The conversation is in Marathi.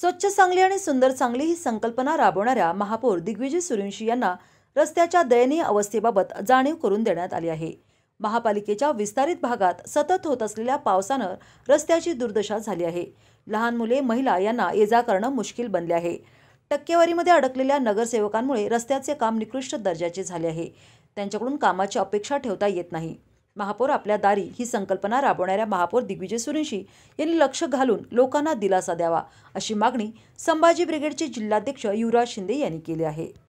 स्वच्छ सांगली आणि सुंदर सांगली ही संकल्पना राबवणाऱ्या महापौर दिग्विजय सुरेंशी यांना रस्त्याच्या दयनीय अवस्थेबाबत जाणीव करून देण्यात आली आहे महापालिकेच्या विस्तारित भागात सतत होत असलेल्या पावसानं रस्त्याची दुर्दशा झाली आहे लहान मुले महिला यांना ये जा करणं मुश्किल बनले आहे टक्केवारीमध्ये अडकलेल्या नगरसेवकांमुळे रस्त्याचे काम निकृष्ट दर्जाचे झाले आहे त्यांच्याकडून कामाची अपेक्षा ठेवता येत नाही महापौर आपल्या दारी ही संकल्पना राबवणाऱ्या महापौर दिग्विजय सुरेशी यांनी लक्ष घालून लोकांना दिलासा द्यावा अशी मागणी संभाजी ब्रिगेडचे जिल्हाध्यक्ष युवराज शिंदे यांनी केली आहे